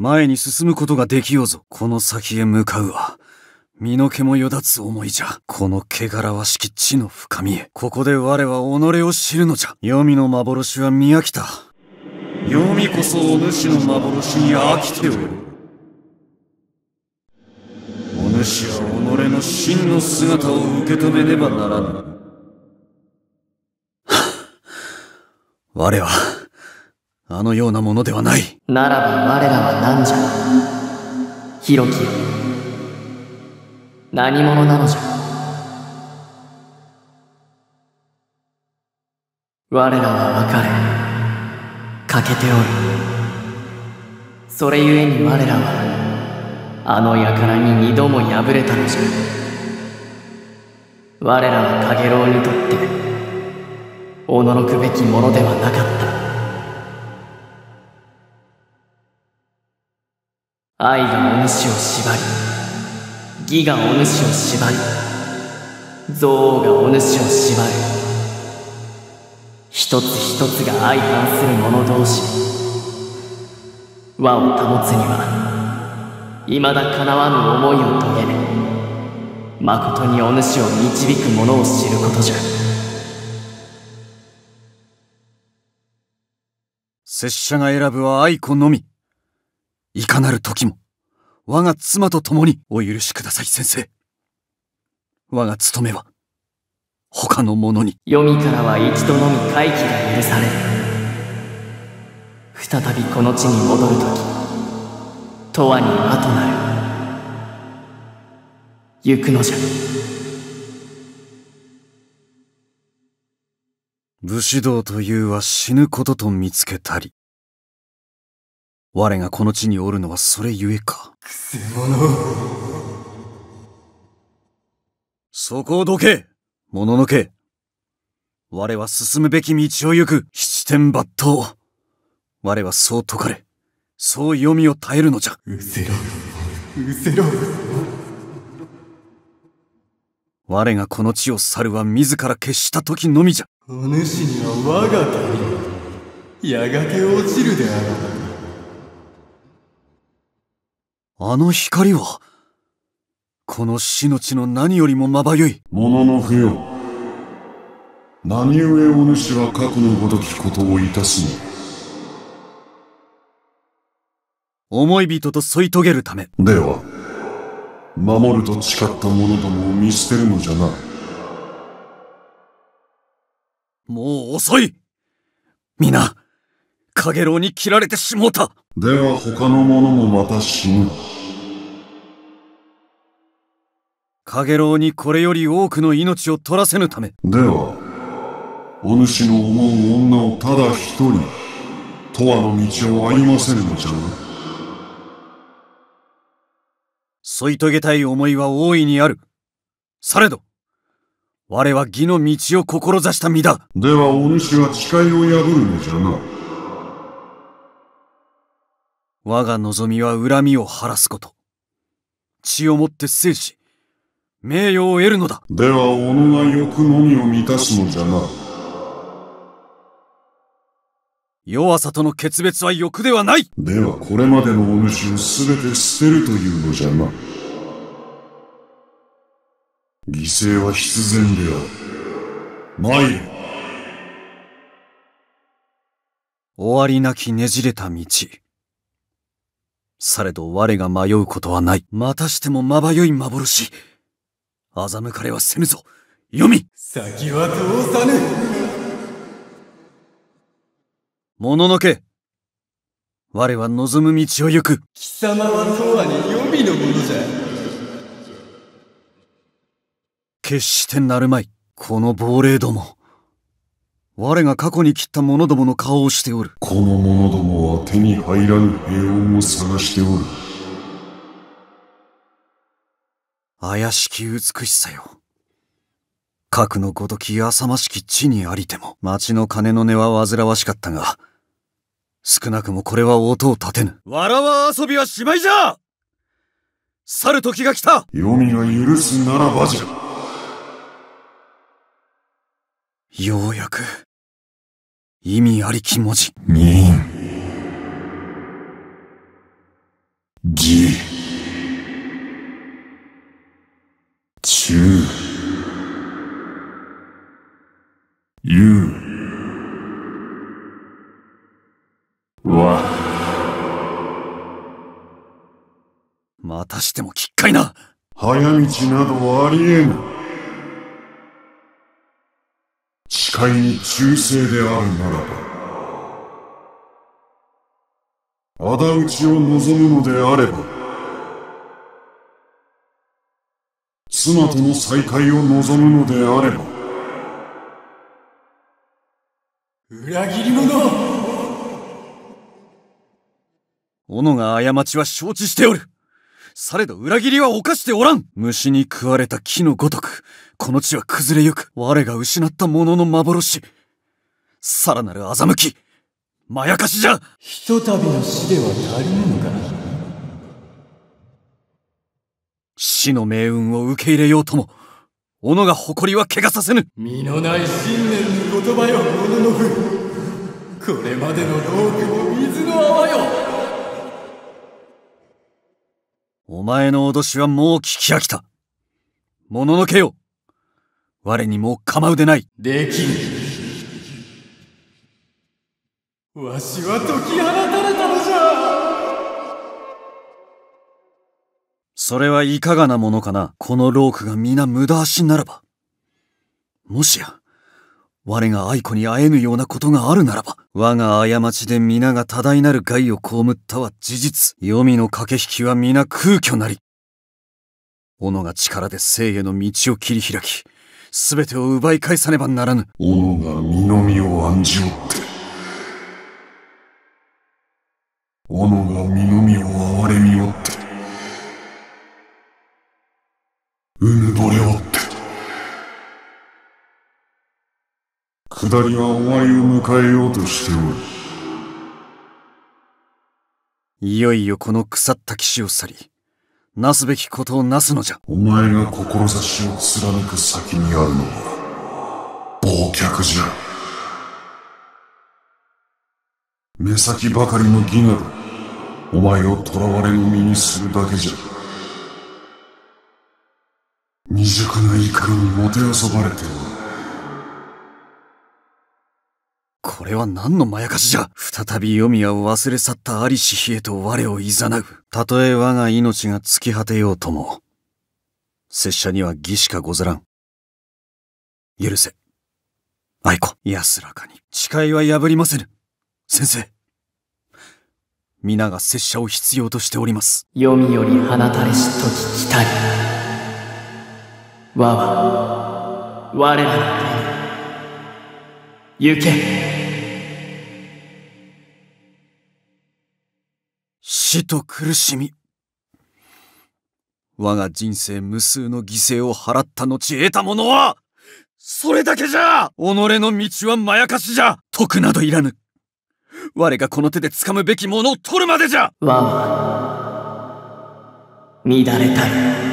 前に進むことができようぞ。この先へ向かうは、身の毛もよだつ思いじゃ。この汚らわしき地の深みへ。ここで我は己を知るのじゃ。黄泉の幻は見飽きた。黄泉こそお主の幻に飽きておる。お主は己の真の姿を受け止めねばならぬ。我は、あのようなものではない。ならば我らは何じゃ。ヒロキ何者なのじゃ。我らは別れ、欠けておる。それゆえに我らは、あの輩に二度も敗れたのじゃ。我らは陽炎にとって、驚くべきものではなかった。愛がお主を縛り義がお主を縛り憎悪がお主を縛る一つ一つが相反する者同士和を保つにはいまだかなわぬ思いを遂げる誠にお主を導く者を知ることじゃ拙者が選ぶは愛子のみいかなる時も、我が妻と共にお許しください、先生。我が務めは、他の者に。読みからは一度のみ回帰が許される。再びこの地に戻る時、とわに後となる。行くのじゃ。武士道というは死ぬことと見つけたり。我がこの地におるのはそれゆえか。くせ者そこをどけもののけ我は進むべき道を行く七点抜刀我はそう解かれ、そう読みを耐えるのじゃ。うせろ、うせろ。我がこの地を去るは自ら決した時のみじゃ。お主には我が足り、やがて落ちるであろう。あの光は、この死の地の何よりもまばゆい。もののふよ。何故お主は過去のごときことをいたすの思い人と添い遂げるため。では、守ると誓った者どもを見捨てるのじゃなもう遅い皆、カゲロウに切られてしもうたでは他の者もまた死ぬカゲロウにこれより多くの命を取らせぬためではお主の思う女をただ一人とわの道を歩ませるのじゃな添い遂げたい思いは大いにあるされど我は義の道を志した身だではお主は誓いを破るのじゃな我が望みは恨みを晴らすこと。血をもって制し、名誉を得るのだ。では、己が欲のみを満たすのじゃな。弱さとの決別は欲ではないでは、これまでのお主を全て捨てるというのじゃな。犠牲は必然である。参れ。終わりなきねじれた道。されど我が迷うことはない。またしてもまばゆい幻。欺かれはせぬぞ。読み先は通さぬもののけ我は望む道を行く。貴様は永遠に黄泉のものじゃ。決してなるまい。この亡霊ども。我が過去に切った者どもの顔をしておるこの者どもは手に入らぬ平穏を探しておる怪しき美しさよ核のごとき浅ましき地にありても町の鐘の音は煩わしかったが少なくもこれは音を立てぬわらわ遊びはしまいじゃ去る時が来た黄泉が許すならばじゃようやく意味ありき文字。にん。ぎ。ちゅう。ゆう。わ。またしてもきっかいな早道などありえぬ。対に忠誠であるならば仇討ちを望むのであれば妻との再会を望むのであれば裏切り者斧が過ちは承知しておるされど裏切りは犯しておらん虫に食われた木のごとく、この地は崩れゆく、我が失ったものの幻。さらなる欺き、まやかしじゃひとたびの死では足りぬのかな死の命運を受け入れようとも、斧が誇りは怪我させぬ身のない信念の言葉よ、モノノこれまでの道具も水の泡よお前の脅しはもう聞き飽きた。もののけよ我にも構うでない。できん。わしは解き放たれたのじゃそれはいかがなものかなこのロークが皆無駄足ならば。もしや。我が愛子に会えぬようなことがあるならば、我が過ちで皆が多大なる害を被ったは事実。黄泉の駆け引きは皆空虚なり。斧が力で生への道を切り開き、すべてを奪い返さねばならぬ。斧が身の身を案じおって。斧が身の身を哀れみおって。うぬぼれおって。下りはお前を迎えようとしておるいよいよこの腐った騎士を去りなすべきことをなすのじゃお前が志を貫く先にあるのは忘却じゃ目先ばかりの義などお前を囚われの身にするだけじゃ。未熟な怒りにもてあそばれてる。これは何のまやかしじゃ再び読みを忘れ去ったありし日へと我を誘う。たとえ我が命が尽き果てようとも、拙者には義しかござらん。許せ。愛子、安らかに。誓いは破りませぬ。先生。皆が拙者を必要としております。読みより放たれし聞きたい。我は、我らの行けと苦しみ我が人生無数の犠牲を払った後得たものはそれだけじゃ己の道はまやかしじゃ得などいらぬ我がこの手で掴むべきものを取るまでじゃ乱れたり